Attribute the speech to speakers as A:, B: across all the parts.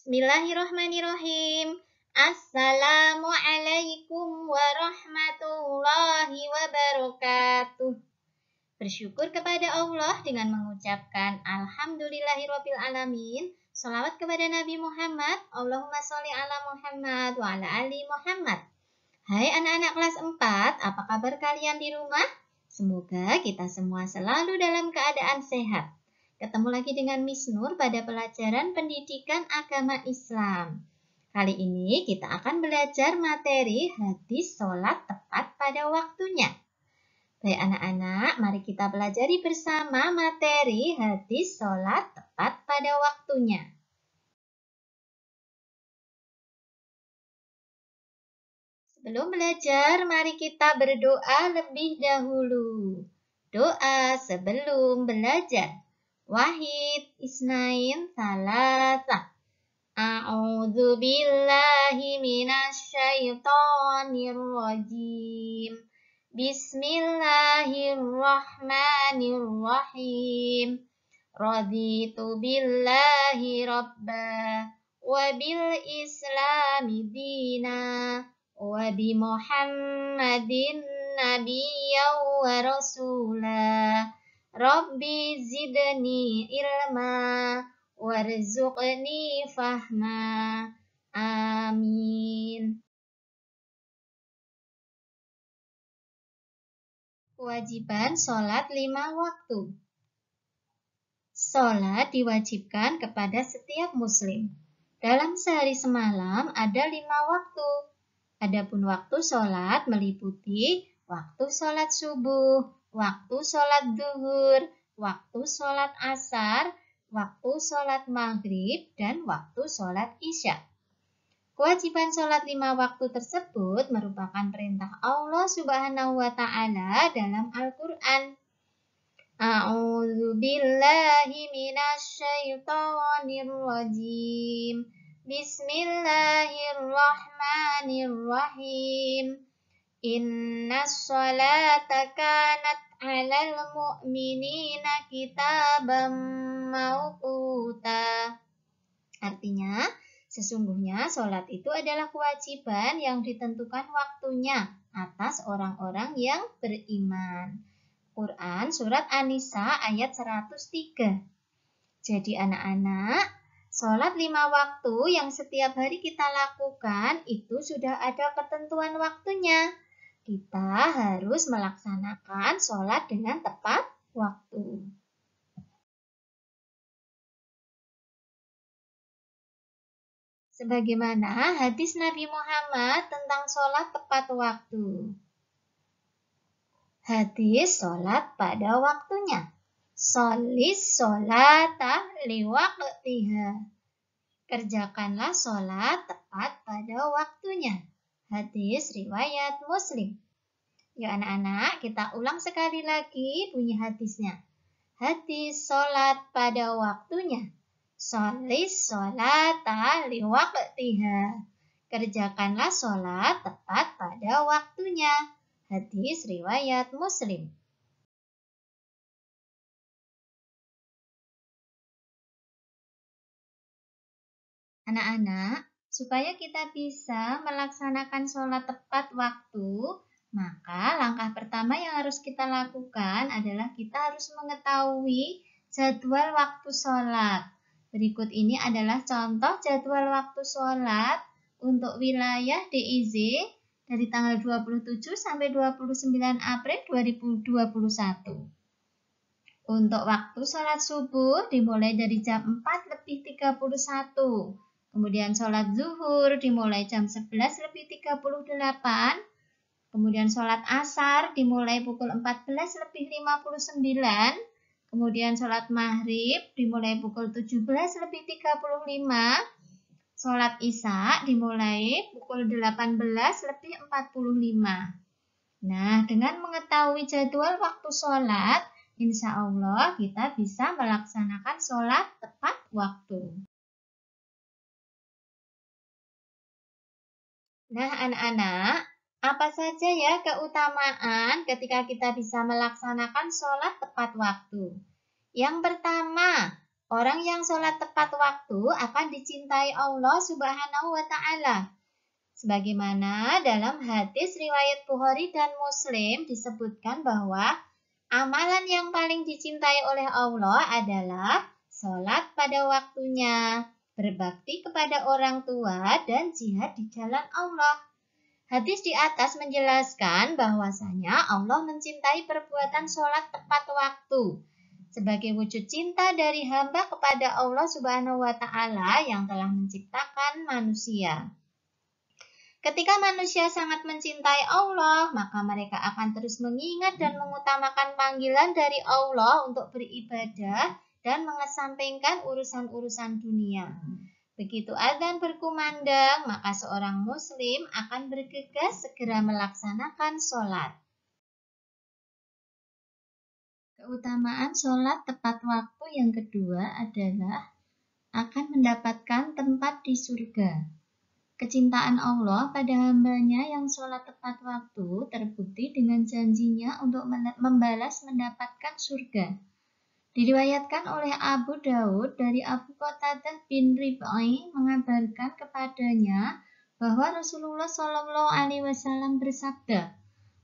A: Bismillahirrahmanirrahim. Assalamualaikum warahmatullahi wabarakatuh. Bersyukur kepada Allah dengan mengucapkan Alhamdulillahirabbil alamin. Salawat kepada Nabi Muhammad. Allahumma sholli ala Muhammad wa ala ali Muhammad. Hai anak-anak kelas 4, apa kabar kalian di rumah? Semoga kita semua selalu dalam keadaan sehat. Ketemu lagi dengan Miss Nur pada pelajaran pendidikan agama Islam. Kali ini kita akan belajar materi hadis sholat tepat pada waktunya. Baik anak-anak,
B: mari kita pelajari bersama materi hadis sholat tepat pada waktunya. Sebelum belajar, mari kita berdoa lebih dahulu.
A: Doa sebelum belajar. واحد اثنين ثلاثة أعوذ بالله من الشيطان الرجيم بسم الله الرحمن الرحيم رضيت بالله ربا وبالإسلام دينا وبمحمد نبيا ورسولا Rabbi zidni ilma
B: warzuqni fahma. Amin. Kewajiban sholat lima waktu Sholat diwajibkan
A: kepada setiap muslim. Dalam sehari semalam ada lima waktu. Adapun waktu sholat meliputi waktu sholat subuh, waktu sholat duhur, waktu sholat asar, waktu sholat maghrib, dan waktu sholat isya. Kewajiban sholat lima waktu tersebut merupakan perintah Allah Subhanahu wa Ta'ala dalam Al-Quran. Bismillahirrahmanirrahim. Inna sholata kanat alal mu'minina kitabam mawkuta. Artinya, sesungguhnya sholat itu adalah kewajiban yang ditentukan waktunya atas orang-orang yang beriman. Quran Surat An-Nisa ayat 103 Jadi anak-anak, Sholat lima waktu yang setiap hari kita lakukan itu sudah ada ketentuan waktunya kita harus melaksanakan sholat
B: dengan tepat waktu. Sebagaimana hadis Nabi Muhammad
A: tentang sholat tepat waktu. Hadis sholat pada waktunya. Solis sholata liwaktiha. Kerjakanlah sholat tepat pada waktunya. Hadis riwayat Muslim. Ya anak-anak, kita ulang sekali lagi bunyi hadisnya. Hadis sholat pada waktunya. Solis sholata liwaktiha. Kerjakanlah sholat
B: tepat pada waktunya. Hadis riwayat Muslim. Anak-anak, Supaya kita bisa melaksanakan
A: sholat tepat waktu, maka langkah pertama yang harus kita lakukan adalah kita harus mengetahui jadwal waktu sholat. Berikut ini adalah contoh jadwal waktu sholat untuk wilayah DIZ dari tanggal 27 sampai 29 April 2021. Untuk waktu sholat subuh dimulai dari jam 4 lebih 31 Kemudian sholat zuhur dimulai jam 11 lebih 38. Kemudian sholat asar dimulai pukul 14 lebih 59. Kemudian sholat maghrib dimulai pukul 17 lebih 35. Sholat isya dimulai pukul 18 lebih 45. Nah, dengan mengetahui jadwal waktu
B: sholat, insya Allah kita bisa melaksanakan sholat tepat waktu. Nah, anak-anak, apa saja ya keutamaan ketika kita bisa melaksanakan
A: sholat tepat waktu? Yang pertama, orang yang sholat tepat waktu akan dicintai Allah Subhanahu wa Ta'ala. Sebagaimana dalam hadis riwayat Bukhari dan Muslim disebutkan bahwa amalan yang paling dicintai oleh Allah adalah sholat pada waktunya berbakti kepada orang tua, dan jihad di jalan Allah. Hadis di atas menjelaskan bahwasanya Allah mencintai perbuatan sholat tepat waktu sebagai wujud cinta dari hamba kepada Allah Subhanahu wa taala yang telah menciptakan manusia. Ketika manusia sangat mencintai Allah, maka mereka akan terus mengingat dan mengutamakan panggilan dari Allah untuk beribadah dan mengesampingkan urusan-urusan dunia. Hmm. Begitu azan berkumandang, maka seorang muslim akan
B: bergegas segera melaksanakan sholat. Keutamaan sholat tepat waktu yang kedua adalah
A: akan mendapatkan tempat di surga. Kecintaan Allah pada hambanya yang sholat tepat waktu terbukti dengan janjinya untuk membalas mendapatkan surga. Diriwayatkan oleh Abu Daud dari Abu Qatadah bin Rib'i mengabarkan kepadanya bahwa Rasulullah Shallallahu Alaihi Wasallam bersabda,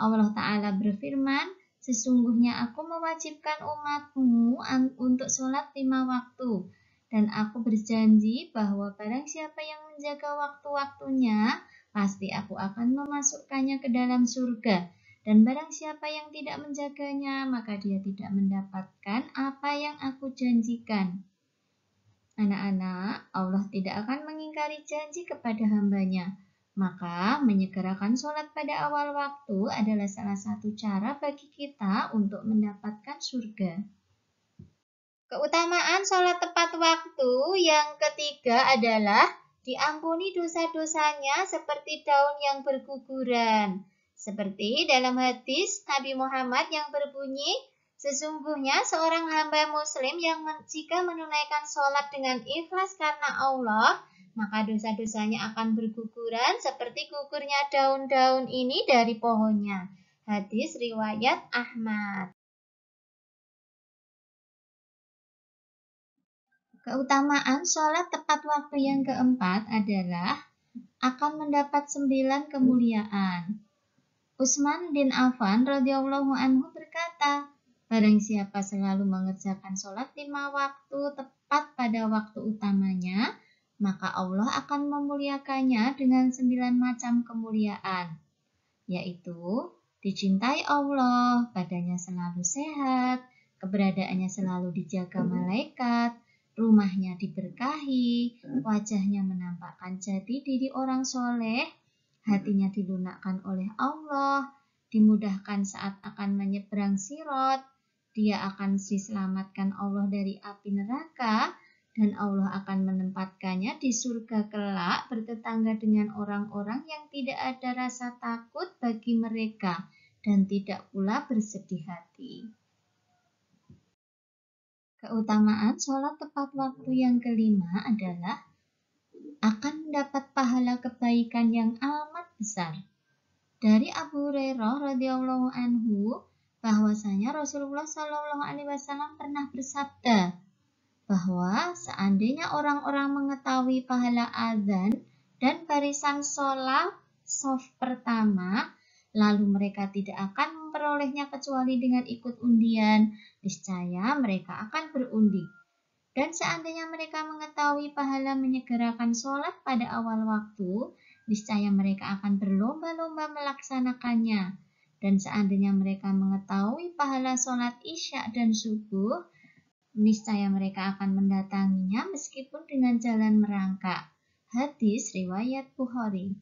A: Allah Taala berfirman, sesungguhnya aku mewajibkan umatmu untuk sholat lima waktu, dan aku berjanji bahwa barang siapa yang menjaga waktu-waktunya, pasti aku akan memasukkannya ke dalam surga dan barang siapa yang tidak menjaganya, maka dia tidak mendapatkan apa yang aku janjikan. Anak-anak, Allah tidak akan mengingkari janji kepada hambanya. Maka, menyegerakan sholat pada awal waktu adalah salah satu cara bagi kita untuk mendapatkan surga. Keutamaan sholat tepat waktu yang ketiga adalah diampuni dosa-dosanya seperti daun yang berguguran. Seperti dalam hadis Nabi Muhammad yang berbunyi, Sesungguhnya seorang hamba muslim yang men jika menunaikan sholat dengan ikhlas karena Allah, maka dosa-dosanya akan berguguran seperti gugurnya
B: daun-daun ini dari pohonnya. Hadis riwayat Ahmad. Keutamaan sholat tepat waktu yang keempat adalah akan mendapat sembilan
A: kemuliaan. Utsman bin Affan radhiyallahu anhu berkata, Barang siapa selalu mengerjakan sholat lima waktu tepat pada waktu utamanya, maka Allah akan memuliakannya dengan sembilan macam kemuliaan, yaitu dicintai Allah, badannya selalu sehat, keberadaannya selalu dijaga malaikat, rumahnya diberkahi, wajahnya menampakkan jati diri orang soleh, hatinya dilunakkan oleh Allah, dimudahkan saat akan menyeberang sirot, dia akan diselamatkan Allah dari api neraka, dan Allah akan menempatkannya di surga kelak bertetangga dengan orang-orang yang tidak ada rasa takut bagi mereka dan tidak pula bersedih hati. Keutamaan sholat tepat waktu yang kelima adalah akan mendapat pahala kebaikan yang amat besar. Dari Abu Hurairah radhiyallahu anhu bahwasanya Rasulullah Shallallahu alaihi wasallam pernah bersabda bahwa seandainya orang-orang mengetahui pahala azan dan barisan sholat soft pertama, lalu mereka tidak akan memperolehnya kecuali dengan ikut undian, niscaya mereka akan berundi. Dan seandainya mereka mengetahui pahala menyegerakan sholat pada awal waktu, niscaya mereka akan berlomba-lomba melaksanakannya. Dan seandainya mereka mengetahui pahala sholat isya dan subuh, niscaya mereka akan mendatanginya meskipun dengan jalan merangkak. Hadis Riwayat Bukhari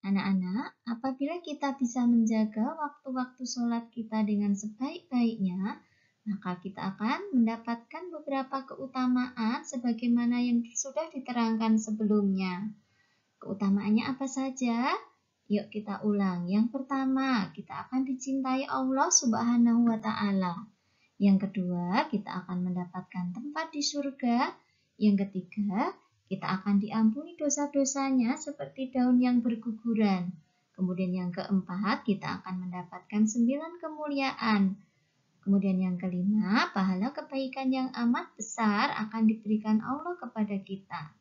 A: Anak-anak, apabila kita bisa menjaga waktu-waktu sholat kita dengan sebaik-baiknya, maka kita akan mendapatkan beberapa keutamaan sebagaimana yang sudah diterangkan sebelumnya. Keutamaannya apa saja? Yuk kita ulang. Yang pertama, kita akan dicintai Allah Subhanahu wa taala. Yang kedua, kita akan mendapatkan tempat di surga. Yang ketiga, kita akan diampuni dosa-dosanya seperti daun yang berguguran. Kemudian yang keempat, kita akan mendapatkan sembilan kemuliaan. Kemudian yang kelima, pahala kebaikan yang amat besar akan diberikan Allah kepada kita.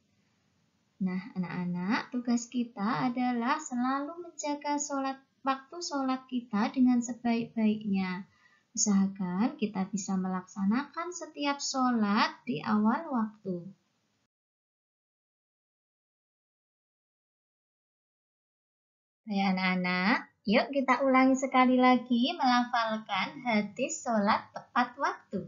A: Nah, anak-anak, tugas kita adalah selalu menjaga sholat, waktu sholat kita dengan sebaik-baiknya. Usahakan kita bisa melaksanakan setiap
B: sholat di awal waktu. Baik anak-anak, Yuk kita ulangi sekali
A: lagi melafalkan hati sholat tepat waktu.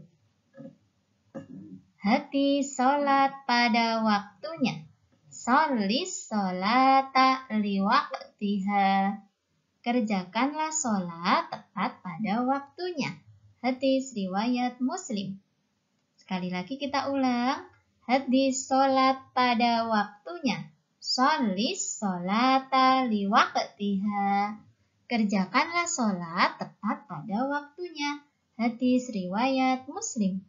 A: Hati sholat pada waktunya. Solis sholata liwaktiha. Kerjakanlah sholat tepat pada waktunya. Hadis riwayat muslim. Sekali lagi kita ulang. Hadis sholat pada waktunya. Solis sholata liwaktiha Kerjakanlah sholat
B: tepat pada waktunya. Hadis Riwayat Muslim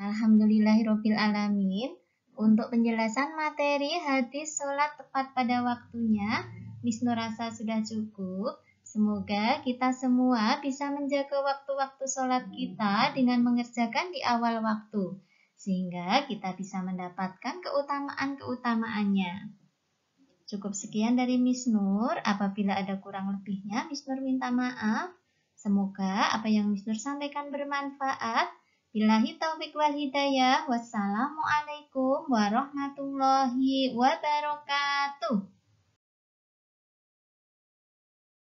B: alamin Untuk
A: penjelasan materi hadis sholat tepat pada waktunya, Miss rasa sudah cukup. Semoga kita semua bisa menjaga waktu-waktu sholat kita dengan mengerjakan di awal waktu, sehingga kita bisa mendapatkan keutamaan-keutamaannya. Cukup sekian dari Miss Nur. Apabila ada kurang lebihnya, Miss Nur minta maaf. Semoga apa yang Miss Nur sampaikan bermanfaat. Bilahi taufiq wal hidayah. Wassalamualaikum
B: warahmatullahi wabarakatuh.